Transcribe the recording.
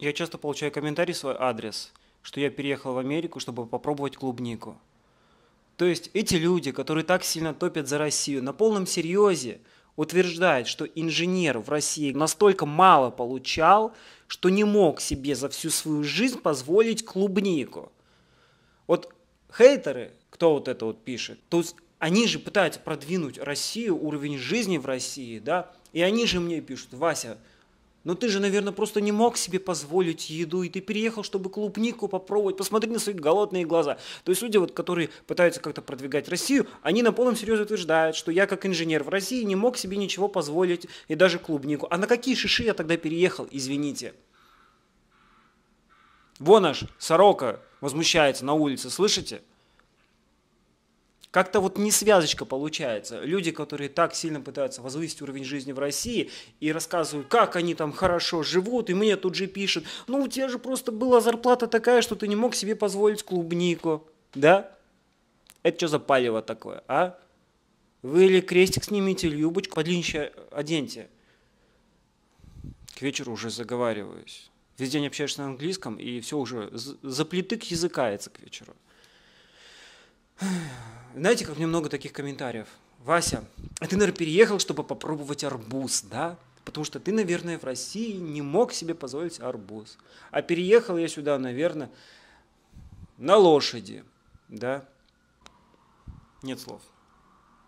Я часто получаю комментарий в свой адрес, что я переехал в Америку, чтобы попробовать клубнику. То есть эти люди, которые так сильно топят за Россию, на полном серьезе утверждают, что инженер в России настолько мало получал, что не мог себе за всю свою жизнь позволить клубнику. Вот хейтеры, кто вот это вот пишет, то есть они же пытаются продвинуть Россию, уровень жизни в России, да, и они же мне пишут, Вася, но ты же, наверное, просто не мог себе позволить еду, и ты переехал, чтобы клубнику попробовать. Посмотри на свои голодные глаза. То есть люди, вот, которые пытаются как-то продвигать Россию, они на полном серьезе утверждают, что я как инженер в России не мог себе ничего позволить, и даже клубнику. А на какие шиши я тогда переехал, извините? Вон аж сорока возмущается на улице, слышите? Как-то вот не связочка получается. Люди, которые так сильно пытаются возвысить уровень жизни в России и рассказывают, как они там хорошо живут, и мне тут же пишут, ну у тебя же просто была зарплата такая, что ты не мог себе позволить клубнику, да? Это что за палево такое, а? Вы или крестик снимите, или юбочку подлиннее оденьте. К вечеру уже заговариваюсь. Весь день общаешься на английском, и все уже заплетык языкается к вечеру. Знаете, как мне много таких комментариев? Вася, а ты, наверное, переехал, чтобы попробовать арбуз, да? Потому что ты, наверное, в России не мог себе позволить арбуз. А переехал я сюда, наверное, на лошади, да? Нет слов.